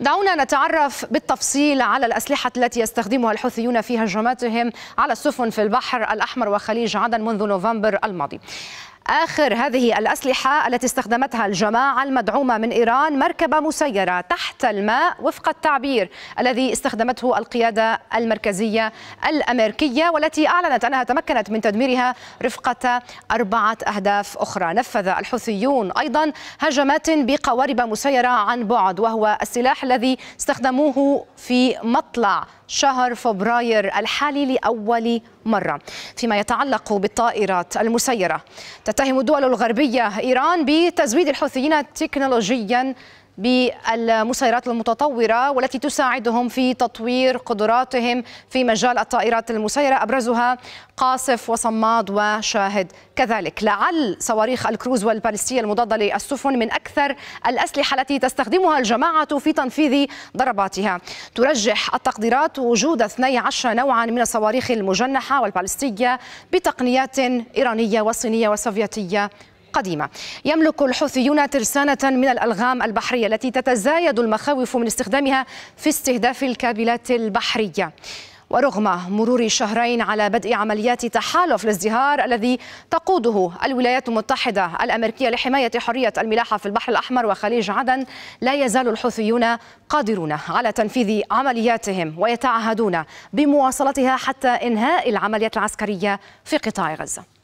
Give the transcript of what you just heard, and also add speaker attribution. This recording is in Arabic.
Speaker 1: دعونا نتعرف بالتفصيل على الأسلحة التي يستخدمها الحوثيون في هجماتهم على السفن في البحر الأحمر وخليج عدن منذ نوفمبر الماضي آخر هذه الأسلحة التي استخدمتها الجماعة المدعومة من إيران مركبة مسيرة تحت الماء وفق التعبير الذي استخدمته القيادة المركزية الأمريكية والتي أعلنت أنها تمكنت من تدميرها رفقة أربعة أهداف أخرى نفذ الحوثيون أيضا هجمات بقوارب مسيرة عن بعد وهو السلاح الذي استخدموه في مطلع شهر فبراير الحالي لأول مرة فيما يتعلق بالطائرات المسيرة تتهم الدول الغربية إيران بتزويد الحوثيين تكنولوجيا بالمسيرات المتطورة والتي تساعدهم في تطوير قدراتهم في مجال الطائرات المسيرة أبرزها قاصف وصماد وشاهد كذلك لعل صواريخ الكروز والبالستية المضادة للسفن من أكثر الأسلحة التي تستخدمها الجماعة في تنفيذ ضرباتها ترجح التقديرات وجود 12 نوعا من الصواريخ المجنحة والبالستية بتقنيات إيرانية وصينية وسوفيتية قديمة يملك الحوثيون ترسانة من الألغام البحرية التي تتزايد المخاوف من استخدامها في استهداف الكابلات البحرية ورغم مرور شهرين على بدء عمليات تحالف الازدهار الذي تقوده الولايات المتحدة الأمريكية لحماية حرية الملاحة في البحر الأحمر وخليج عدن لا يزال الحوثيون قادرون على تنفيذ عملياتهم ويتعهدون بمواصلتها حتى إنهاء العمليات العسكرية في قطاع غزة